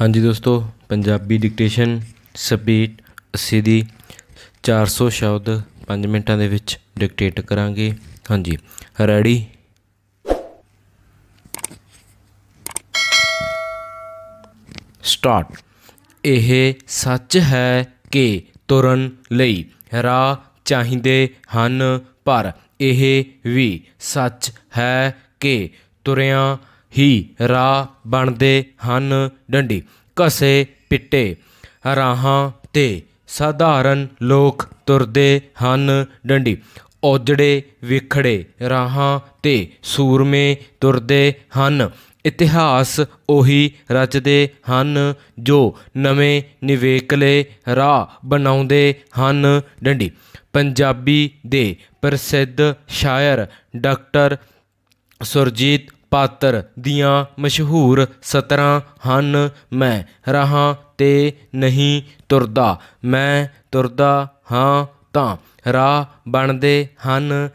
ਹਾਂਜੀ ਦੋਸਤੋ Punjabi dictation speed 80 ਦੀ 400 ਸ਼ਬਦ 5 ਮਿੰਟਾਂ ਦੇ ਵਿੱਚ ਡਿਕਟੇਟ ਕਰਾਂਗੇ ਹਾਂਜੀ ਰੈਡੀ ਸਟਾਰਟ ਇਹ ਸੱਚ ਹੈ ਕਿ ਤੁਰਨ ਲਈ ਰਾਹ ਚਾਹੀਦੇ ਹਨ ਪਰ ਇਹ ਵੀ ਸੱਚ ਹੈ ਕਿ ਤੁਰਿਆਂ ਹੀ ਰਾ ਬਣਦੇ ਹਨ ਡੰਡੀ ਕਸੇ ਪਿੱਟੇ ਰਾਹਾਂ ਤੇ ਸਾਧਾਰਨ ਲੋਕ ਤੁਰਦੇ ਹਨ ਡੰਡੀ ਔਜੜੇ ਵਿਖੜੇ ਰਾਹਾਂ ਤੇ ਸੂਰਮੇ ਤੁਰਦੇ ਹਨ ਇਤਿਹਾਸ ਉਹੀ ਰਚਦੇ ਹਨ ਜੋ ਨਵੇਂ ਨਿਵੇਕਲੇ ਰਾਹ ਬਣਾਉਂਦੇ ਹਨ ਡੰਡੀ ਪੰਜਾਬੀ ਦੇ ਪ੍ਰਸਿੱਧ ਸ਼ਾਇਰ ਡਾਕਟਰ ਸੁਰਜੀਤ ਪਾਤਰ ਦੀਆਂ ਮਸ਼ਹੂਰ ਸਤਰਾਂ ਹਨ ਮੈਂ ਰਹਾ ਤੇ ਨਹੀਂ ਤੁਰਦਾ ਮੈਂ ਤੁਰਦਾ ਹਾਂ ਤਾਂ ਰਾਹ ਬਣਦੇ ਹਨ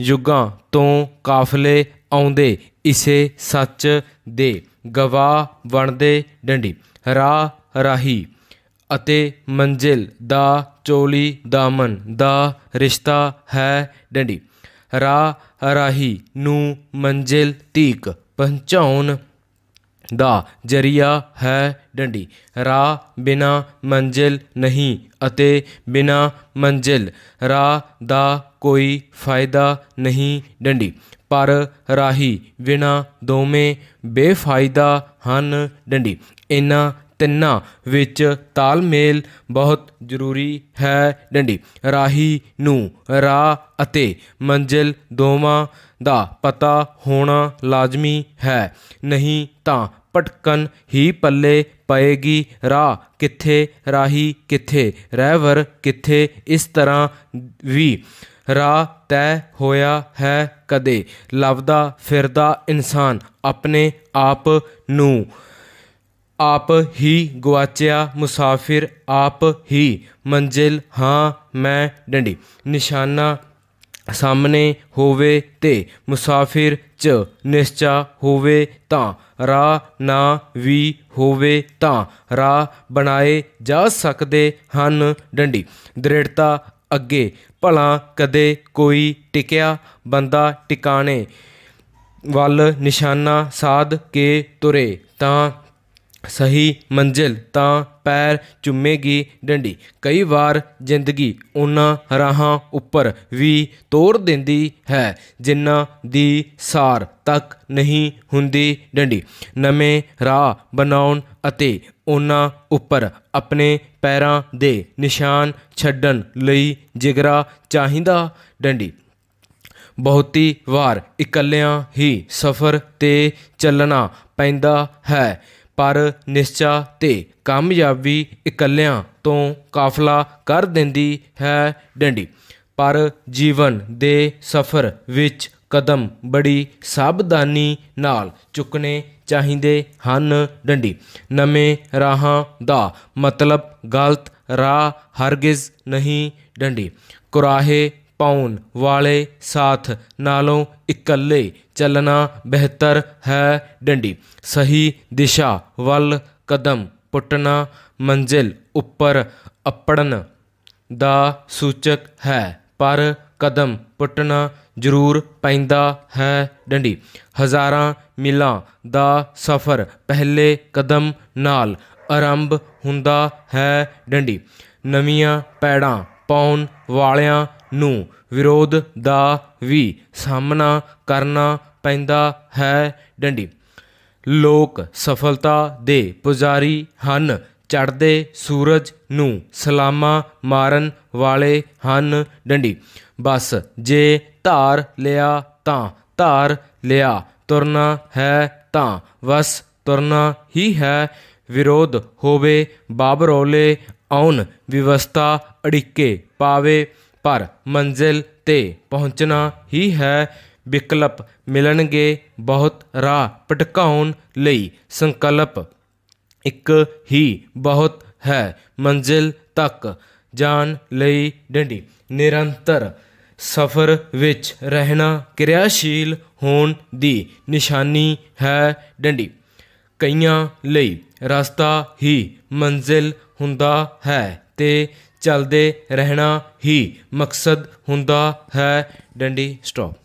ਯੁੱਗਾਂ ਤੋਂ ਕਾਫਲੇ ਆਉਂਦੇ ਇਸੇ ਸੱਚ ਦੇ ਗਵਾਹ ਬਣਦੇ ਡੰਡੀ ਰਾਹ ਰਾਹੀ ਅਤੇ ਮੰਜ਼ਿਲ ਦਾ ਚੋਲੀ ਦਾਮਨ ਦਾ ਰਿਸ਼ਤਾ ਹੈ ਡੰਡੀ ਰਾਹ ਰਾਹੀ ਨੂੰ ਮੰਜ਼ਿਲ ਤੀਕ ਪਹੁੰਚਾਉਣ ਦਾ ਜਰੀਆ ਹੈ ਡੰਡੀ ਰਾ ਬਿਨਾ ਮੰਜ਼ਿਲ ਨਹੀਂ ਅਤੇ ਬਿਨਾ ਮੰਜ਼ਿਲ ਰਾ ਦਾ ਕੋਈ ਫਾਇਦਾ ਨਹੀਂ ਡੰਡੀ ਪਰ ਰਾਹੀ ਬਿਨਾ ਦੋਵੇਂ ਬੇਫਾਇਦਾ ਹਨ ਡੰਡੀ ਇਹਨਾਂ ਤਿੰਨਾਂ ਵਿੱਚ ਤਾਲਮੇਲ ਬਹੁਤ ਜ਼ਰੂਰੀ ਹੈ ਡੰਡੀ ਰਾਹੀ ਨੂੰ ਰਾਹ ਅਤੇ ਮੰਜ਼ਿਲ ਦੋਵਾਂ ਦਾ ਪਤਾ ਹੋਣਾ ਲਾਜ਼ਮੀ ਹੈ ਨਹੀਂ ਤਾਂ ਪਟਕਨ ਹੀ ਪੱਲੇ ਪਏਗੀ ਰਾਹ ਕਿੱਥੇ ਰਾਹੀ ਕਿੱਥੇ ਰਹਿਵਰ ਕਿੱਥੇ ਇਸ ਤਰ੍ਹਾਂ ਵੀ ਰਾਹ ਤੈ ਹੋਇਆ ਹੈ ਕਦੇ ਲਵਦਾ ਫਿਰਦਾ ਇਨਸਾਨ ਆਪਣੇ ਆਪ ਨੂੰ ਆਪ ਹੀ ਗਵਾਚਿਆ ਮੁਸਾਫਿਰ ਆਪ ਹੀ ਮੰਜ਼ਿਲ ਹਾਂ ਮੈਂ ਡੰਡੀ ਨਿਸ਼ਾਨਾ ਸਾਹਮਣੇ ਹੋਵੇ ਤੇ ਮੁਸਾਫਿਰ ਚ ਨਿਸ਼ਚਾ ਹੋਵੇ ਤਾਂ ਰਾਹ ਨਾ ਵੀ ਹੋਵੇ ਤਾਂ ਰਾਹ ਬਣਾਏ ਜਾ ਸਕਦੇ ਹਨ ਡੰਡੀ ਦ੍ਰਿੜਤਾ ਅੱਗੇ ਭਲਾ ਕਦੇ ਕੋਈ ਟਿਕਿਆ ਬੰਦਾ ਟਿਕਾਣੇ ਵੱਲ ਨਿਸ਼ਾਨਾ ਸਾਧ ਕੇ ਤੁਰੇ ਤਾਂ ਸਹੀ ਮੰਜ਼ਿਲ ਤਾਂ ਪੈਰ ਚੁੰਮੇਗੀ ਡੰਡੀ ਕਈ ਵਾਰ ਜ਼ਿੰਦਗੀ ਉਹਨਾਂ ਰਾਹਾਂ ਉੱਪਰ ਵੀ ਤੋੜ ਦਿੰਦੀ ਹੈ ਜਿਨ੍ਹਾਂ ਦੀ ਸਾਰ ਤੱਕ ਨਹੀਂ ਹੁੰਦੀ ਡੰਡੀ ਨਵੇਂ ਰਾਹ ਬਣਾਉਣ ਅਤੇ ਉਹਨਾਂ ਉੱਪਰ ਆਪਣੇ ਪੈਰਾਂ ਦੇ ਨਿਸ਼ਾਨ ਛੱਡਣ ਲਈ ਜਿਗਰਾ ਚਾਹੀਦਾ ਡੰਡੀ ਬਹੁਤੀ ਵਾਰ ਇਕੱਲਿਆਂ ਹੀ ਸਫ਼ਰ ਤੇ ਚੱਲਣਾ ਪੈਂਦਾ ਹੈ ਪਰ ਨਿਸ਼ਚਾ ਤੇ ਕਾਮਯਾਬੀ ਇਕੱਲਿਆਂ ਤੋਂ ਕਾਫਲਾ ਕਰ ਦਿੰਦੀ ਹੈ ਡੰਡੀ ਪਰ ਜੀਵਨ ਦੇ ਸਫ਼ਰ ਵਿੱਚ ਕਦਮ ਬੜੀ ਸਾਵਧਾਨੀ ਨਾਲ ਚੁੱਕਨੇ ਚਾਹੀਦੇ ਹਨ ਡੰਡੀ ਨਵੇਂ ਰਾਹਾਂ ਦਾ ਮਤਲਬ ਗਲਤ ਰਾਹ ਹਰਗਿਜ਼ ਨਹੀਂ ਡੰਡੀ ਕੁਰਾਹੇ ਪਾਉਣ ਵਾਲੇ ਸਾਥ ਨਾਲੋਂ ਇਕੱਲੇ ਚੱਲਣਾ ਬਿਹਤਰ ਹੈ ਡੰਡੀ ਸਹੀ ਦਿਸ਼ਾ ਵੱਲ ਕਦਮ ਪੁੱਟਣਾ ਮੰਜ਼ਿਲ ਉੱਪਰ ਅਪੜਨ ਦਾ ਸੂਚਕ ਹੈ ਪਰ ਕਦਮ ਪੁੱਟਣਾ ਜ਼ਰੂਰ ਪੈਂਦਾ ਹੈ ਡੰਡੀ ਹਜ਼ਾਰਾਂ ਮੀਲਾਂ ਦਾ ਸਫ਼ਰ ਪਹਿਲੇ ਕਦਮ ਨਾਲ ਆਰੰਭ ਹੁੰਦਾ ਹੈ ਡੰਡੀ ਨਵੀਆਂ ਪੈੜਾਂ ਪਾਉਣ ਵਾਲਿਆਂ ਨੂੰ ਵਿਰੋਧ ਦਾ ਵੀ ਸਾਹਮਣਾ ਕਰਨਾ ਪੈਂਦਾ ਹੈ ਡੰਡੀ ਲੋਕ ਸਫਲਤਾ ਦੇ ਪੁਜਾਰੀ ਹਨ ਚੜਦੇ ਸੂਰਜ ਨੂੰ ਸਲਾਮਾਂ ਮਾਰਨ ਵਾਲੇ ਹਨ ਡੰਡੀ ਬਸ ਜੇ ਧਾਰ ਲਿਆ ਤਾਂ ਧਾਰ ਲਿਆ ਤੁਰਨਾ ਹੈ ਤਾਂ ਬਸ ਤੁਰਨਾ ਹੀ ਹੈ ਵਿਰੋਧ ਹੋਵੇ ਬਾਬਰੋਲੇ ਆਉਣ ਵਿਵਸਥਾ ਅੜਿੱਕੇ ਪਾਵੇ ਪਰ ਮੰਜ਼ਿਲ ਤੇ ਪਹੁੰਚਣਾ ਹੀ ਹੈ ਵਿਕਲਪ ਮਿਲਣਗੇ ਬਹੁਤ ਰਾਹ ਪਟਕਾਉਣ ਲਈ ਸੰਕਲਪ ਇੱਕ ਹੀ ਬਹੁਤ ਹੈ ਮੰਜ਼ਿਲ ਤੱਕ ਜਾਣ ਲਈ ਡੰਡੀ ਨਿਰੰਤਰ ਸਫ਼ਰ ਵਿੱਚ ਰਹਿਣਾ ਕਿਰਿਆਸ਼ੀਲ ਹੋਣ ਦੀ ਨਿਸ਼ਾਨੀ ਹੈ ਡੰਡੀ ਕਈਆਂ ਲਈ ਰਸਤਾ ਹੀ ਮੰਜ਼ਿਲ ਹੁੰਦਾ ਹੈ ਤੇ ਚੱਲਦੇ ਰਹਿਣਾ ਹੀ ਮਕਸਦ ਹੁੰਦਾ ਹੈ ਡੰਡੀ ਸਟਾਪ